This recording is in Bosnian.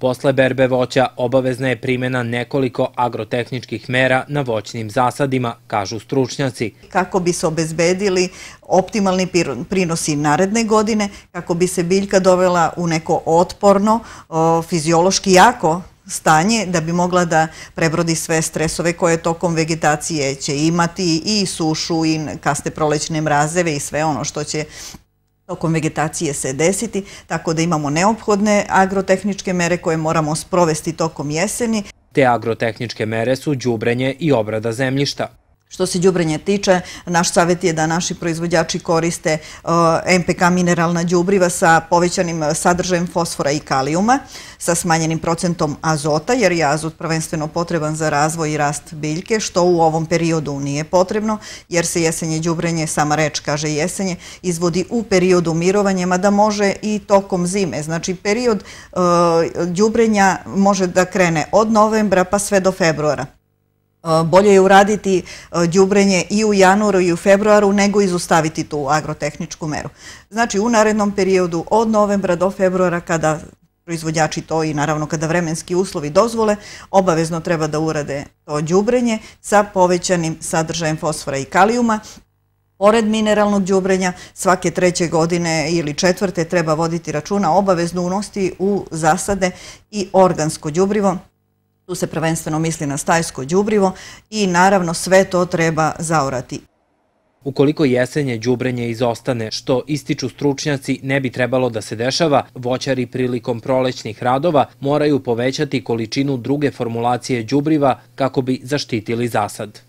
Posle berbe voća obavezna je primjena nekoliko agrotehničkih mera na voćnim zasadima, kažu stručnjaci. Kako bi se obezbedili optimalni prinosi naredne godine, kako bi se biljka dovela u neko otporno, fiziološki jako stanje da bi mogla da prebrodi sve stresove koje tokom vegetacije će imati i sušu i kaste prolećne mrazeve i sve ono što će tokom vegetacije se desiti, tako da imamo neophodne agrotehničke mere koje moramo sprovesti tokom jeseni. Te agrotehničke mere su džubrenje i obrada zemljišta. Što se djubrenje tiče, naš savjet je da naši proizvodjači koriste eh, MPK mineralna djubriva sa povećanim eh, sadržajem fosfora i kalijuma, sa smanjenim procentom azota, jer je azot prvenstveno potreban za razvoj i rast biljke, što u ovom periodu nije potrebno, jer se jesenje djubrenje, sama reč kaže jesenje, izvodi u periodu mirovanja, mada može i tokom zime. Znači, period djubrenja eh, može da krene od novembra pa sve do februara. E, bolje je uraditi djubrenje e, i u januaru i u februaru nego izustaviti tu agrotehničku meru. Znači u narednom periodu od novembra do februara kada proizvodjači to i naravno kada vremenski uslovi dozvole, obavezno treba da urade to djubrenje sa povećanim sadržajem fosfora i kalijuma. Pored mineralnog djubrenja svake treće godine ili četvrte treba voditi računa obavezno unosti u zasade i organsko djubrivo. Tu se prvenstveno misli na stajsko djubrivo i naravno sve to treba zaurati. Ukoliko jesenje djubrenje izostane, što ističu stručnjaci ne bi trebalo da se dešava, voćari prilikom prolećnih radova moraju povećati količinu druge formulacije djubriva kako bi zaštitili zasad.